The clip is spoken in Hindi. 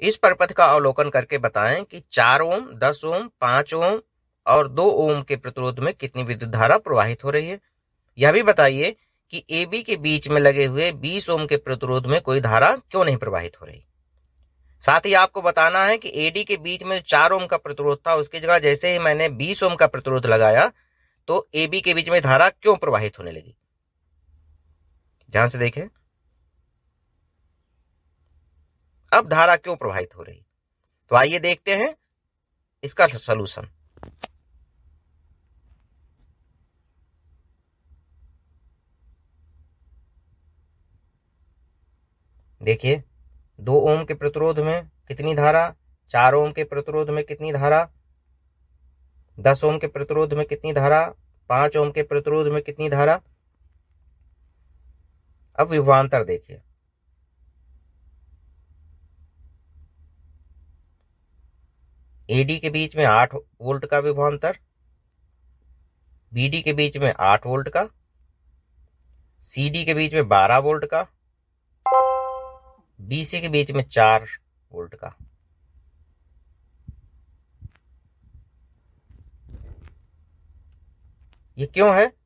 इस परपथ का अवलोकन करके बताएं कि चार ओम दस ओम पांच ओम और दो ओम के प्रतिरोध में कितनी विद्युत धारा प्रवाहित हो रही है यह भी बताइए कि ए बी के बीच में लगे हुए बीस ओम के प्रतिरोध में कोई धारा क्यों नहीं प्रवाहित हो रही साथ ही आपको बताना है कि एडी के बीच में चार ओम का प्रतिरोध था उसकी जगह जैसे ही मैंने बीस ओम का प्रतिरोध लगाया तो ए बी के बीच में धारा क्यों प्रवाहित होने लगी ध्यान से देखें अब धारा क्यों प्रभावित हो रही तो आइए देखते हैं इसका सलूशन देखिए दो ओम के प्रतिरोध में कितनी धारा चार ओम के प्रतिरोध में कितनी धारा दस ओम के प्रतिरोध में कितनी धारा पांच ओम के प्रतिरोध में कितनी धारा अब विभवांतर देखिए एडी के बीच में आठ वोल्ट का विभवांतर बीडी के बीच में आठ वोल्ट का सीडी के बीच में बारह वोल्ट का बीसी के बीच में चार वोल्ट का ये क्यों है